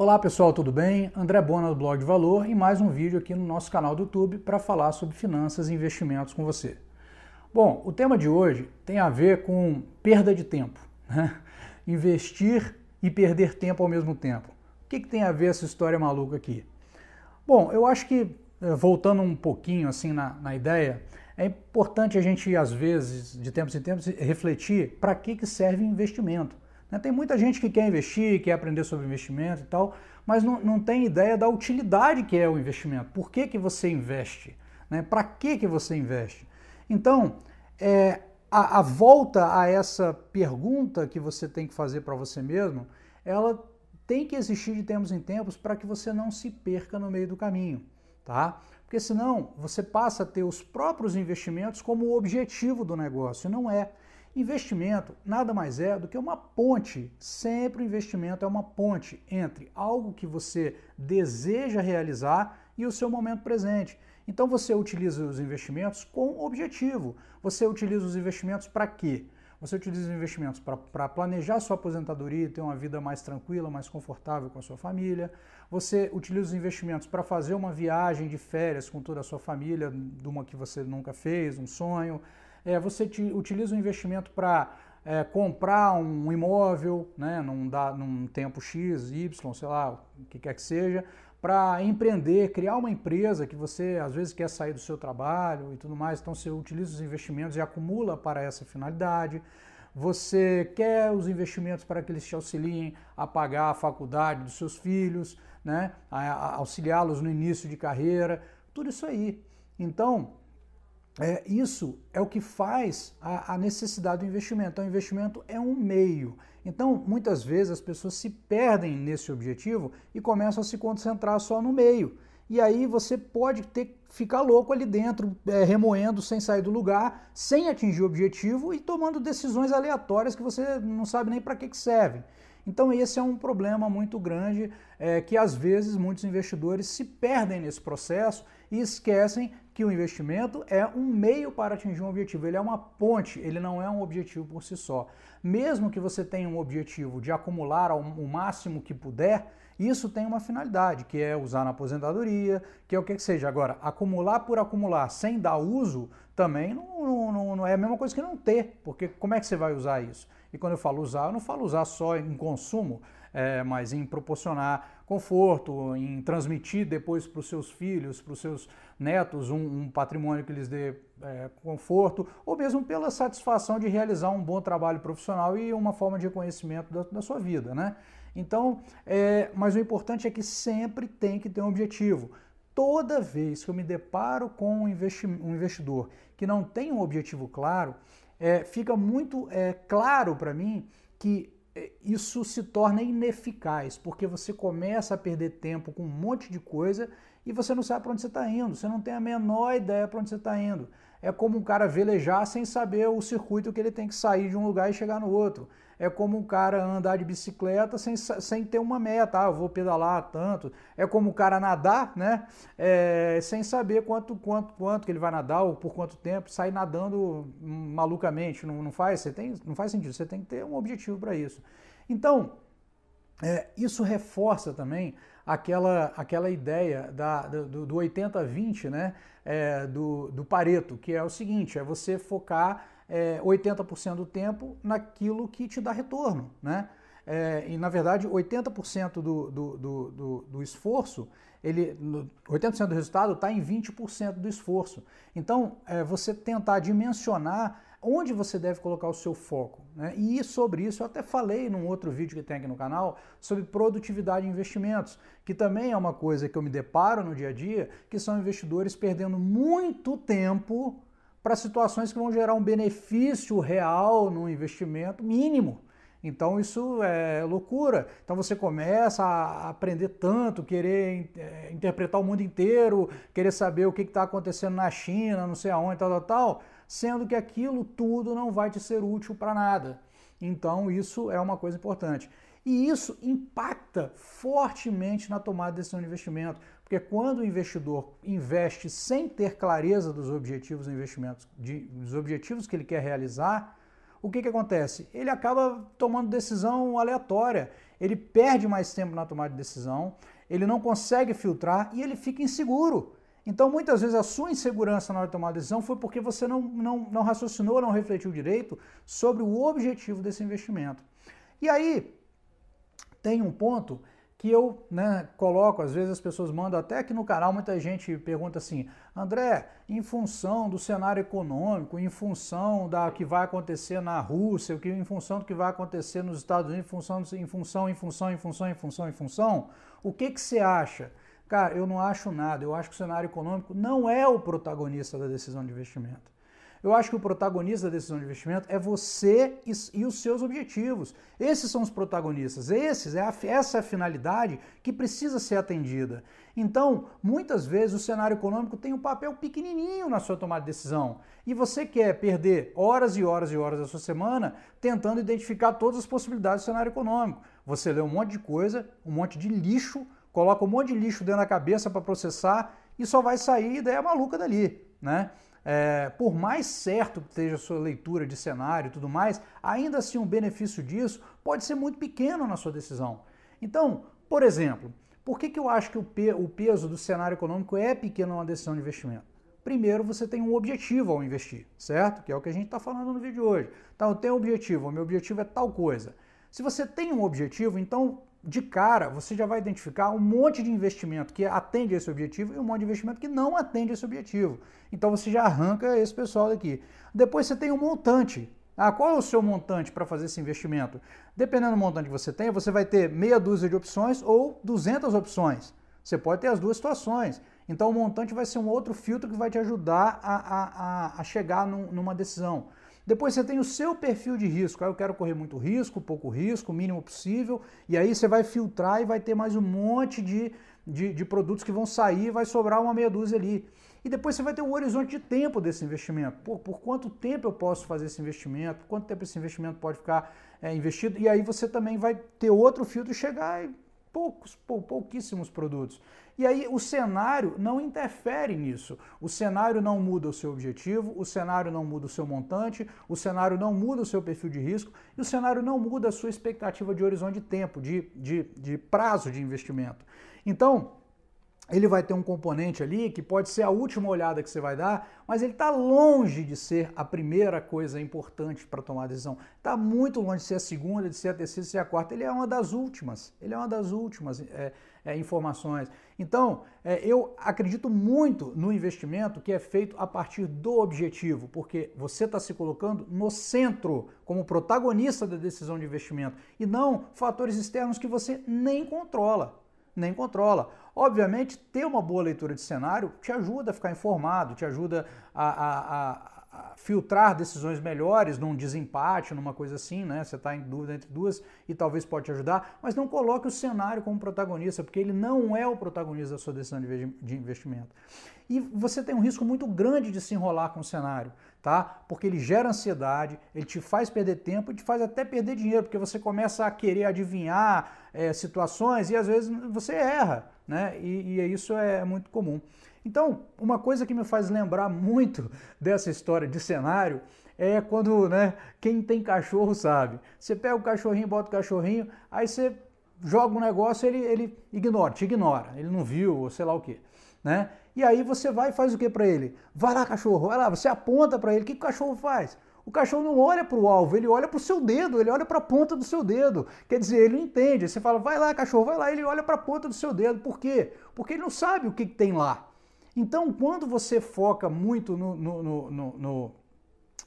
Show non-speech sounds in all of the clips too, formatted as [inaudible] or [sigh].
Olá pessoal, tudo bem? André Bona do Blog de Valor e mais um vídeo aqui no nosso canal do YouTube para falar sobre finanças e investimentos com você. Bom, o tema de hoje tem a ver com perda de tempo, né? [laughs] investir e perder tempo ao mesmo tempo. O que, que tem a ver essa história maluca aqui? Bom, eu acho que eh, voltando um pouquinho assim na, na ideia, é importante a gente às vezes, de tempos em tempos, refletir para que, que serve investimento. Né? Tem muita gente que quer investir, quer aprender sobre investimento e tal, mas não, não tem ideia da utilidade que é o investimento. Por que, que você investe? Né? Para que, que você investe? Então, é, a, a volta a essa pergunta que você tem que fazer para você mesmo, ela tem que existir de tempos em tempos para que você não se perca no meio do caminho, tá? Porque senão você passa a ter os próprios investimentos como o objetivo do negócio, não é. Investimento nada mais é do que uma ponte. Sempre o investimento é uma ponte entre algo que você deseja realizar e o seu momento presente. Então você utiliza os investimentos com objetivo. Você utiliza os investimentos para quê? Você utiliza os investimentos para planejar sua aposentadoria e ter uma vida mais tranquila, mais confortável com a sua família. Você utiliza os investimentos para fazer uma viagem de férias com toda a sua família, de uma que você nunca fez, um sonho é, você te, utiliza o investimento para é, comprar um imóvel, né, num, da, num tempo X, Y, sei lá, o que quer que seja, para empreender, criar uma empresa que você às vezes quer sair do seu trabalho e tudo mais, então você utiliza os investimentos e acumula para essa finalidade. Você quer os investimentos para que eles te auxiliem a pagar a faculdade dos seus filhos, né? auxiliá-los no início de carreira, tudo isso aí. Então, é, isso é o que faz a, a necessidade do investimento. Então, o investimento é um meio. Então, muitas vezes as pessoas se perdem nesse objetivo e começam a se concentrar só no meio. E aí você pode ter ficar louco ali dentro, é, remoendo sem sair do lugar, sem atingir o objetivo e tomando decisões aleatórias que você não sabe nem para que, que servem. Então, esse é um problema muito grande é, que às vezes muitos investidores se perdem nesse processo e esquecem que o investimento é um meio para atingir um objetivo, ele é uma ponte, ele não é um objetivo por si só. Mesmo que você tenha um objetivo de acumular o máximo que puder, isso tem uma finalidade, que é usar na aposentadoria, que é o que, que seja. Agora, acumular por acumular sem dar uso também não, não, não é a mesma coisa que não ter, porque como é que você vai usar isso? E quando eu falo usar, eu não falo usar só em consumo, é, mas em proporcionar conforto, em transmitir depois para os seus filhos, para os seus netos, um, um, patrimônio que lhes dê é, conforto, ou mesmo pela satisfação de realizar um bom trabalho profissional e uma forma de reconhecimento da, da sua vida, né? Então, é, mas o importante é que sempre tem que ter um objetivo. Toda vez que eu me deparo com um, investi um investidor que não tem um objetivo claro, é, fica muito é, claro para mim que é, isso se torna ineficaz, porque você começa a perder tempo com um monte de coisa e você não sabe para onde você está indo, você não tem a menor ideia para onde você está indo. É como um cara velejar sem saber o circuito que ele tem que sair de um lugar e chegar no outro. É como um cara andar de bicicleta sem, sem ter uma meta, ah, eu vou pedalar tanto. É como o cara nadar, né? É, sem saber quanto, quanto, quanto que ele vai nadar ou por quanto tempo, sair nadando malucamente. Não, não faz, você tem, não faz sentido, você tem que ter um objetivo para isso. Então, é, isso reforça também aquela, aquela ideia da, do, do 80-20, né? É, do, do Pareto, que é o seguinte: é você focar é, 80% do tempo naquilo que te dá retorno, né? É, e na verdade 80% do, do, do, do, esforço, ele, 80% do resultado está em 20% do esforço. Então, é, você tentar dimensionar onde você deve colocar o seu foco. Né? E sobre isso eu até falei num outro vídeo que tem aqui no canal sobre produtividade e investimentos, que também é uma coisa que eu me deparo no dia a dia, que são investidores perdendo muito tempo para situações que vão gerar um benefício real no investimento mínimo. Então isso é loucura. Então você começa a aprender tanto, querer é, interpretar o mundo inteiro, querer saber o que está acontecendo na China, não sei aonde, tal, tal, tal, sendo que aquilo tudo não vai te ser útil para nada. Então isso é uma coisa importante. E isso impacta fortemente na tomada de decisão de investimento, porque quando o investidor investe sem ter clareza dos objetivos do de, dos objetivos que ele quer realizar, o que, que acontece? Ele acaba tomando decisão aleatória, ele perde mais tempo na tomada de decisão, ele não consegue filtrar e ele fica inseguro. Então, muitas vezes, a sua insegurança na hora de tomar a decisão foi porque você não, não, não raciocinou, não refletiu direito sobre o objetivo desse investimento. E aí, tem um ponto que eu né, coloco, às vezes as pessoas mandam até aqui no canal, muita gente pergunta assim, André, em função do cenário econômico, em função da que vai acontecer na Rússia, que, em função do que vai acontecer nos Estados Unidos, em função, em função, em função, em função, em função, em função, o que, que você acha? Cara, eu não acho nada, eu acho que o cenário econômico não é o protagonista da decisão de investimento. Eu acho que o protagonista da decisão de investimento é você e, os seus objetivos. Esses são os protagonistas, esses é a, essa é a finalidade que precisa ser atendida. Então, muitas vezes o cenário econômico tem um papel pequenininho na sua tomada de decisão e você quer perder horas e horas e horas da sua semana tentando identificar todas as possibilidades do cenário econômico. Você lê um monte de coisa, um monte de lixo, coloca um monte de lixo dentro da cabeça para processar e só vai sair ideia maluca dali, né? é, por mais certo que esteja a sua leitura de cenário e tudo mais, ainda assim o um benefício disso pode ser muito pequeno na sua decisão. Então, por exemplo, por que, que eu acho que o, pe o peso do cenário econômico é pequeno na decisão de investimento? Primeiro, você tem um objetivo ao investir, certo? Que é o que a gente está falando no vídeo de hoje. Então, eu tenho um objetivo, o meu objetivo é tal coisa. Se você tem um objetivo, então de cara, você já vai identificar um monte de investimento que atende esse objetivo e um monte de investimento que não atende esse objetivo. Então você já arranca esse pessoal daqui. Depois você tem um montante. Ah, qual é o seu montante para fazer esse investimento? Dependendo do montante que você tem, você vai ter meia dúzia de opções ou 200 opções. Você pode ter as duas situações. Então o montante vai ser um outro filtro que vai te ajudar a, a, a, a chegar num, numa decisão. Depois você tem o seu perfil de risco. Ah, eu quero correr muito risco, pouco risco, mínimo possível. E aí você vai filtrar e vai ter mais um monte de, de, de produtos que vão sair, vai sobrar uma meia dúzia ali. E depois você vai ter o um horizonte de tempo desse investimento. Por, por quanto tempo eu posso fazer esse investimento? Por quanto tempo esse investimento pode ficar é, investido? E aí você também vai ter outro filtro e chegar e poucos, pou, pouquíssimos produtos. E aí o cenário não interfere nisso. O cenário não muda o seu objetivo, o cenário não muda o seu montante, o cenário não muda o seu perfil de risco e o cenário não muda a sua expectativa de horizonte de tempo, de, de, de prazo de investimento. Então, ele vai ter um componente ali que pode ser a última olhada que você vai dar, mas ele está longe de ser a primeira coisa importante para tomar a decisão. Está muito longe de ser a segunda, de ser a terceira, de ser a quarta. Ele é uma das últimas. Ele é uma das últimas é, é, informações. Então, é, eu acredito muito no investimento que é feito a partir do objetivo, porque você está se colocando no centro como protagonista da decisão de investimento e não fatores externos que você nem controla nem controla. Obviamente, ter uma boa leitura de cenário te ajuda a ficar informado, te ajuda a, a, a, a filtrar decisões melhores num desempate, numa coisa assim, né? Você está em dúvida entre duas e talvez pode te ajudar, mas não coloque o cenário como protagonista, porque ele não é o protagonista da sua decisão de investimento. E você tem um risco muito grande de se enrolar com o cenário tá? Porque ele gera ansiedade, ele te faz perder tempo e te faz até perder dinheiro, porque você começa a querer adivinhar é, situações e às vezes você erra, né? E, e é isso é muito comum. Então, uma coisa que me faz lembrar muito [laughs] dessa história de cenário é quando, né, quem tem cachorro sabe. Você pega o cachorrinho, bota o cachorrinho, aí você joga um negócio, ele, ele ignora, te ignora, ele não viu, ou sei lá o quê né? E aí você vai e faz o que para ele? Vai lá, cachorro, vai lá, você aponta para ele, o que, que o cachorro faz? O cachorro não olha para o alvo, ele olha para o seu dedo, ele olha para a ponta do seu dedo. Quer dizer, ele não entende. Você fala, vai lá, cachorro, vai lá, ele olha para a ponta do seu dedo. Por quê? Porque ele não sabe o que, que tem lá. Então, quando você foca muito no, no, no, no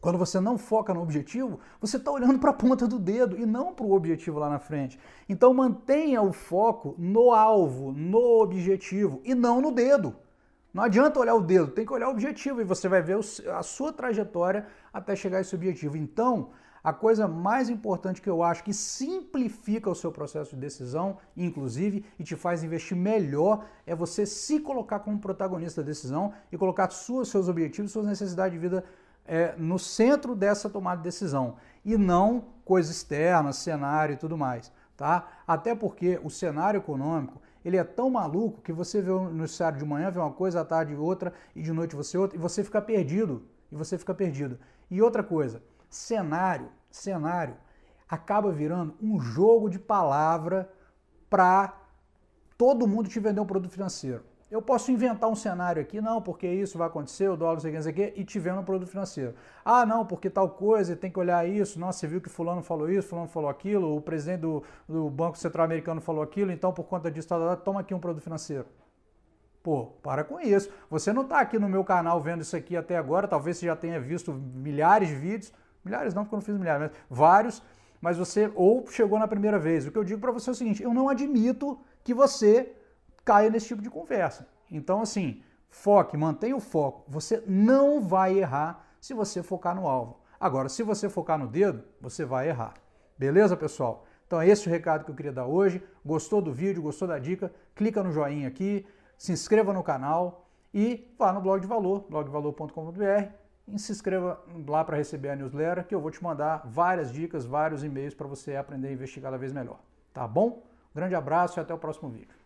quando você não foca no objetivo, você está olhando para a ponta do dedo e não para o objetivo lá na frente. Então mantenha o foco no alvo, no objetivo e não no dedo. Não adianta olhar o dedo, tem que olhar o objetivo e você vai ver a sua trajetória até chegar a esse objetivo. Então, a coisa mais importante que eu acho que simplifica o seu processo de decisão, inclusive, e te faz investir melhor, é você se colocar como protagonista da decisão e colocar suas, seus objetivos, suas necessidades de vida é, no centro dessa tomada de decisão e não coisa externa, cenário e tudo mais. Tá? Até porque o cenário econômico ele é tão maluco que você vê o noticiário de manhã, vê uma coisa, à tarde outra, e de noite você outra, e você fica perdido. E você fica perdido. E outra coisa, cenário, cenário acaba virando um jogo de palavra para todo mundo te vender um produto financeiro. Eu posso inventar um cenário aqui, não, porque isso vai acontecer, o dólar, não sei o que, não sei o que, e te vendo um produto financeiro. Ah, não, porque tal coisa, tem que olhar isso, nossa, você viu que fulano falou isso, fulano falou aquilo, o presidente do, do Banco Central Americano falou aquilo, então por conta disso, tá, tá, tá toma aqui um produto financeiro. Pô, para com isso. Você não está aqui no meu canal vendo isso aqui até agora, talvez você já tenha visto milhares de vídeos, milhares não, porque eu não fiz milhares, mas vários, mas você ou chegou na primeira vez. O que eu digo para você é o seguinte, eu não admito que você caia nesse tipo de conversa. Então, assim, foque, mantenha o foco. Você não vai errar se você focar no alvo. Agora, se você focar no dedo, você vai errar. Beleza, pessoal? Então é esse o recado que eu queria dar hoje. Gostou do vídeo, gostou da dica? Clica no joinha aqui, se inscreva no canal e vá no blog de valor, blogdevalor.com.br e se inscreva lá para receber a newsletter que eu vou te mandar várias dicas, vários e-mails para você aprender a investir cada vez melhor. Tá bom? Grande abraço e até o próximo vídeo.